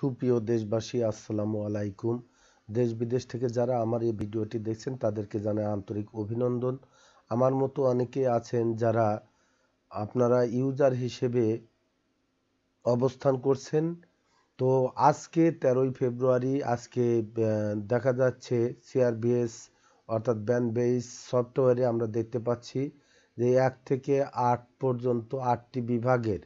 সুপ্রিয় দেশবাসী আসসালামু আলাইকুম দেশ বিদেশ থেকে যারা আমার এই ভিডিওটি দেখছেন তাদেরকে জানাই আন্তরিক অভিনন্দন আমার মতো অনেকে আছেন যারা আপনারা ইউজার হিসেবে অবস্থান করছেন তো আজকে তেরোই ফেব্রুয়ারি আজকে দেখা যাচ্ছে সিআরবিএস অর্থাৎ ব্যান বেস সফটওয়্যারে আমরা দেখতে পাচ্ছি যে এক থেকে আট পর্যন্ত আটটি বিভাগের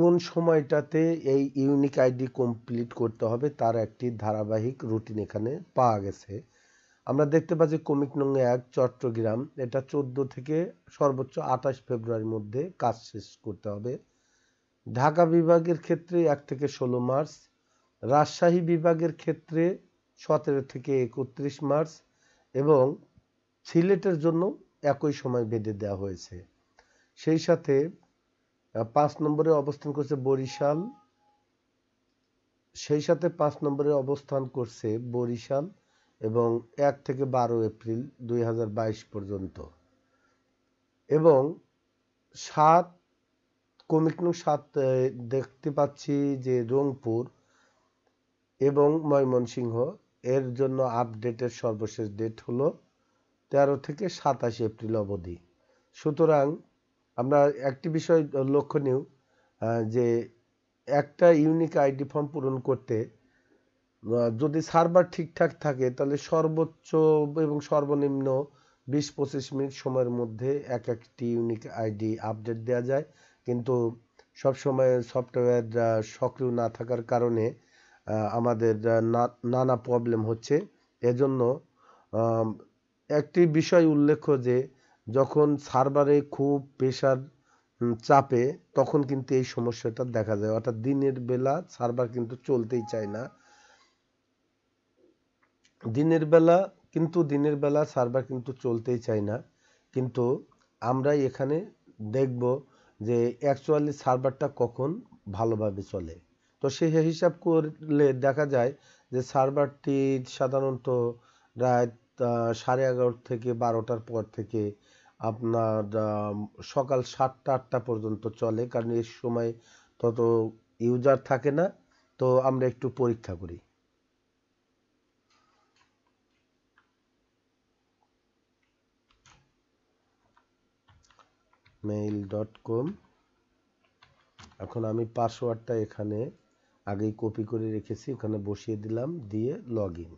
কোন সময়টাতে এই ইউনিক আইডি কমপ্লিট করতে হবে তার একটি ধারাবাহিক রুটিন এখানে পাওয়া গেছে আমরা দেখতে পাচ্ছি কমিক নং এক চট্টগ্রাম এটা ১৪ থেকে সর্বোচ্চ আঠাশ ফেব্রুয়ারির মধ্যে কাজ শেষ করতে হবে ঢাকা বিভাগের ক্ষেত্রে এক থেকে ষোলো মার্চ রাজশাহী বিভাগের ক্ষেত্রে সতেরো থেকে একত্রিশ মার্চ এবং সিলেটের জন্য একই সময় বেঁধে দেওয়া হয়েছে সেই সাথে পাঁচ নম্বরে অবস্থান করছে বরিশাল সেই সাথে পাঁচ নম্বরে অবস্থান করছে বরিশাল এবং এক থেকে বারো এপ্রিল দুই পর্যন্ত এবং সাত কমিক নং সাত দেখতে পাচ্ছি যে রংপুর এবং ময়মনসিংহ এর জন্য আপডেটের সর্বশেষ ডেট হলো তেরো থেকে সাতাশ এপ্রিল অবধি সুতরাং আমরা একটি বিষয় লক্ষণীয় যে একটা ইউনিক আইডি ফর্ম পূরণ করতে যদি সার্ভার ঠিকঠাক থাকে তাহলে সর্বোচ্চ এবং সর্বনিম্ন বিশ পঁচিশ মিনিট সময়ের মধ্যে এক একটি ইউনিক আইডি আপডেট দেওয়া যায় কিন্তু সব সময় সফটওয়্যার সক্রিয় না থাকার কারণে আমাদের নানা প্রবলেম হচ্ছে এজন্য একটি বিষয় উল্লেখ্য যে যখন সার্ভারে খুব প্রেশার চাপে তখন কিন্তু এই সমস্যাটা দেখা যায় অর্থাৎ দিনের বেলা সার্ভার কিন্তু চলতেই চায় না দিনের বেলা কিন্তু দিনের বেলা সার্ভার কিন্তু চলতেই চায় না কিন্তু আমরা এখানে দেখব যে অ্যাকচুয়ালি সার্ভারটা কখন ভালোভাবে চলে তো সেই হিসাব করলে দেখা যায় যে সার্ভারটি সাধারণত রাত সাড়ে এগারো থেকে বারোটার পর থেকে আপনার সকাল সাতটা আটটা পর্যন্ত চলে কারণ এর সময় তত ইউজার থাকে না তো আমরা একটু পরীক্ষা করি মেইল ডট কম এখন আমি পাসওয়ার্ডটা এখানে আগেই কপি করে রেখেছি ওখানে বসিয়ে দিলাম দিয়ে log in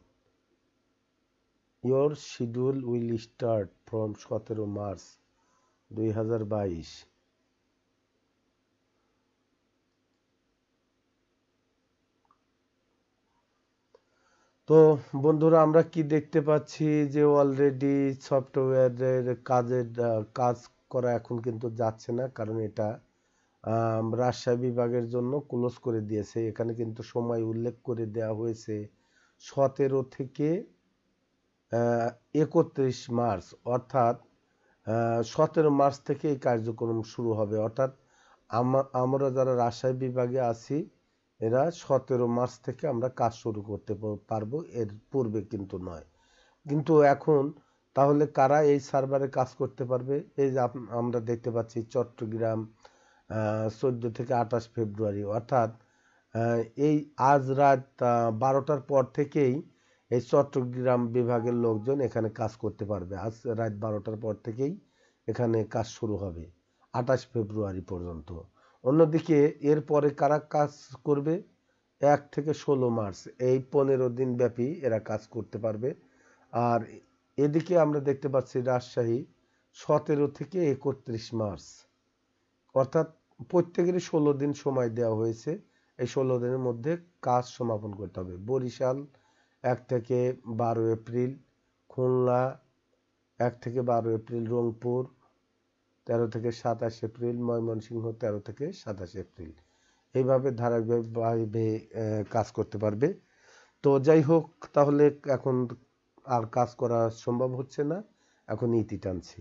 your schedule will start from সতেরো মার্চ দুই হাজার বাইশ তো বন্ধুরা আমরা কি দেখতে পাচ্ছি যে অলরেডি সফটওয়্যারের কাজের কাজ করা এখন কিন্তু যাচ্ছে না কারণ এটা রাজশাহী বিভাগের জন্য ক্লোজ করে দিয়েছে এখানে কিন্তু সময় উল্লেখ করে দেয়া হয়েছে সতেরো থেকে একত্রিশ মার্চ অর্থাৎ সতেরো মার্চ থেকে এই কার্যক্রম শুরু হবে অর্থাৎ আমরা যারা রাজশাহী বিভাগে আছি এরা সতেরো মার্চ থেকে আমরা কাজ শুরু করতে পারবো এর পূর্বে কিন্তু নয় কিন্তু এখন তাহলে কারা এই সার্ভারে কাজ করতে পারবে এই যে আমরা দেখতে পাচ্ছি চট্টগ্রাম চোদ্দো থেকে আঠাশ ফেব্রুয়ারি অর্থাৎ এই আজ রাত বারোটার পর থেকেই এই চট্টগ্রাম বিভাগের লোকজন এখানে কাজ করতে পারবে আজ রাত বারোটার পর থেকেই এখানে কাজ শুরু হবে আঠাশ ফেব্রুয়ারি পর্যন্ত অন্যদিকে এরপরে কারা কাজ করবে এক থেকে ষোলো মার্চ এই পনেরো দিন ব্যাপী এরা কাজ করতে পারবে আর এদিকে আমরা দেখতে পাচ্ছি রাজশাহী সতেরো থেকে একত্রিশ মার্চ অর্থাৎ প্রত্যেকেরই ষোলো দিন সময় দেওয়া হয়েছে এই ষোলো দিনের মধ্যে কাজ সমাপন করতে হবে বরিশাল এক থেকে বারো এপ্রিল খুলনা এক থেকে বারো এপ্রিল রংপুর তেরো থেকে সাতাশ এপ্রিল ময়মনসিংহ তেরো থেকে সাতাশ এপ্রিল এইভাবে ধারাবাহিকভাবে কাজ করতে পারবে তো যাই হোক তাহলে এখন আর কাজ করা সম্ভব হচ্ছে না এখন ইতি টানছি